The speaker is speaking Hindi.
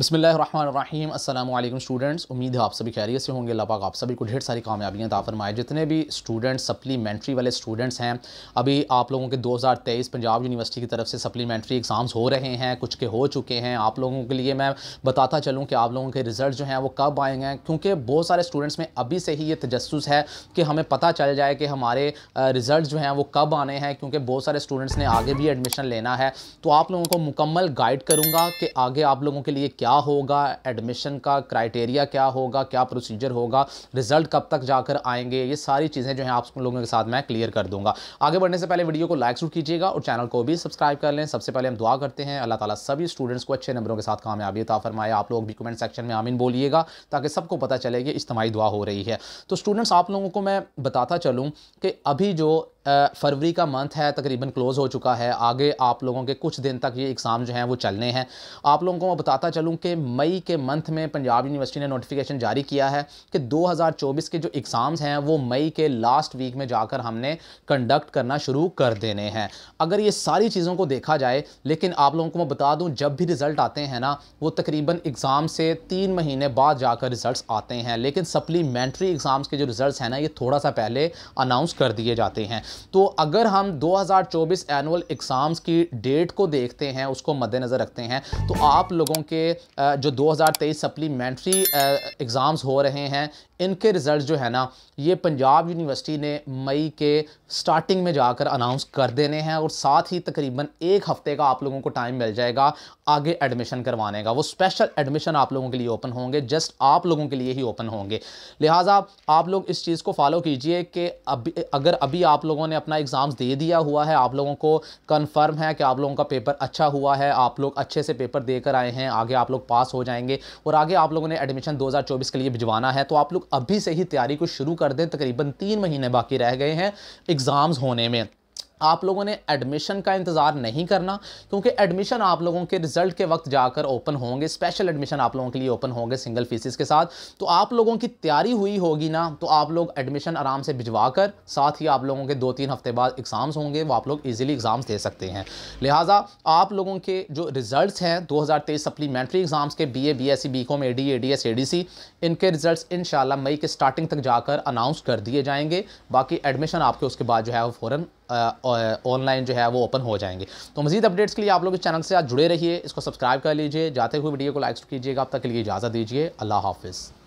बसमीम अल्लाम स्टूडेंट्स उम्मीद है आप सभी खैरियत से होंगे लापाक आप सभी को ढेर सारी कामयाबियाँ माए जितने भी स्टूडेंट्स सप्लीमेंट्री वाले स्टूडेंट्स हैं अभी आप लोगों के 2023 पंजाब यूनिवर्सिटी की तरफ से सप्लीमेंट्री एग्ज़ाम्स हो रहे हैं कुछ के हो चुके हैं आप लोगों के लिए मैं बताता चलूँ कि आप लोगों के रिज़ल्ट जो हैं वो कब आएंगे क्योंकि बहुत सारे स्टूडेंट्स में अभी से ही ये तजस है कि हमें पता चल जाए कि हमारे रिज़ल्ट जो हैं वो कब आने हैं क्योंकि बहुत सारे स्टूडेंट्स ने आगे भी एडमिशन लेना है तो आप लोगों को मुकम्मल गाइड करूँगा कि आगे आप लोगों के लिए क्या क्या होगा एडमिशन का क्राइटेरिया क्या होगा क्या प्रोसीजर होगा रिजल्ट कब तक जाकर आएंगे ये सारी चीज़ें जो हैं आप लोगों के साथ मैं क्लियर कर दूंगा आगे बढ़ने से पहले वीडियो को लाइक जरूर कीजिएगा और चैनल को भी सब्सक्राइब कर लें सबसे पहले हम दुआ करते हैं अल्लाह ताला सभी स्टूडेंट्स को अच्छे नंबरों के साथ कामयाबी था फरमाए आप लोग भी कमेंट सेक्शन में आमीन बोलिएगा ताकि सबको पता चले कि इज्तमाही दुआ हो रही है तो स्टूडेंट्स आप लोगों को मैं बताता चलूँ कि अभी जो फरवरी का मंथ है तकरीबन क्लोज़ हो चुका है आगे आप लोगों के कुछ दिन तक ये एग्ज़ाम जो हैं वो चलने हैं आप लोगों को मैं बताता चलूँ कि मई के मंथ में पंजाब यूनिवर्सिटी ने नोटिफिकेशन जारी किया है कि 2024 के जो एग्ज़ाम्स हैं वो मई के लास्ट वीक में जाकर हमने कंडक्ट करना शुरू कर देने हैं अगर ये सारी चीज़ों को देखा जाए लेकिन आप लोगों को मैं बता दूँ जब भी रिज़ल्ट आते हैं ना वो तकरीबन एग्ज़ाम से तीन महीने बाद जाकर रिज़ल्ट आते हैं लेकिन सप्लीमेंट्री एग्ज़ाम्स के जो रिज़ल्ट हैं ना ये थोड़ा सा पहले अनाउंस कर दिए जाते हैं तो अगर हम 2024 एनुअल एग्ज़ाम्स की डेट को देखते हैं उसको मद्देनज़र रखते हैं तो आप लोगों के जो 2023 सप्लीमेंट्री एग्ज़ाम्स हो रहे हैं इनके रिज़ल्ट जो है ना ये पंजाब यूनिवर्सिटी ने मई के स्टार्टिंग में जाकर अनाउंस कर देने हैं और साथ ही तकरीबन एक हफ़्ते का आप लोगों को टाइम मिल जाएगा आगे एडमिशन करवाने का वो स्पेशल एडमिशन आप लोगों के लिए ओपन होंगे जस्ट आप लोगों के लिए ही ओपन होंगे लिहाजा आप लोग इस चीज़ को फॉलो कीजिए कि अभी अगर अभी आप लोगों ने अपना एग्ज़ाम्स दे दिया हुआ है आप लोगों को कन्फर्म है कि आप लोगों का पेपर अच्छा हुआ है आप लोग अच्छे से पेपर देकर आए हैं आगे आप लोग पास हो जाएंगे और आगे आप लोगों ने एडमिशन दो के लिए भिजवाना है तो आप लोग अभी से ही तैयारी को शुरू कर दें तकरीबन तीन महीने बाकी रह गए हैं एग्ज़ाम्स होने में आप लोगों ने एडमिशन का इंतज़ार नहीं करना क्योंकि एडमिशन आप लोगों के रिजल्ट के वक्त जाकर ओपन होंगे स्पेशल एडमिशन आप लोगों के लिए ओपन होंगे सिंगल फीसिस के साथ तो आप लोगों की तैयारी हुई होगी ना तो आप लोग एडमिशन आराम से भिजवा कर साथ ही आप लोगों के दो तीन हफ्ते बाद एग्ज़ाम्स होंगे वो आप लोग ईजिली एग्ज़ाम्स दे सकते हैं लिहाजा आप लोगों के जो रिज़ल्ट हैं दो हज़ार तेईस सप्लीमेंट्री एग्ज़ाम्स के B A B S C B com A D A D S A D C इनके रिज़ल्ट इन मई के स्टार्टिंग तक जाकर अनाउंस कर दिए जाएंगे बाकी एडमिशन आपके उसके बाद जो है वो फ़ौरन ऑनलाइन जो है वो ओपन हो जाएंगे तो मजीद अपडेट्स के लिए आप लोग इस चैनल से आज जुड़े रहिए इसको सब्सक्राइब कर लीजिए जाते हुए वीडियो को लाइक तो कीजिएगा अब तक के लिए इजाज़त दीजिए अल्लाह हाफिज़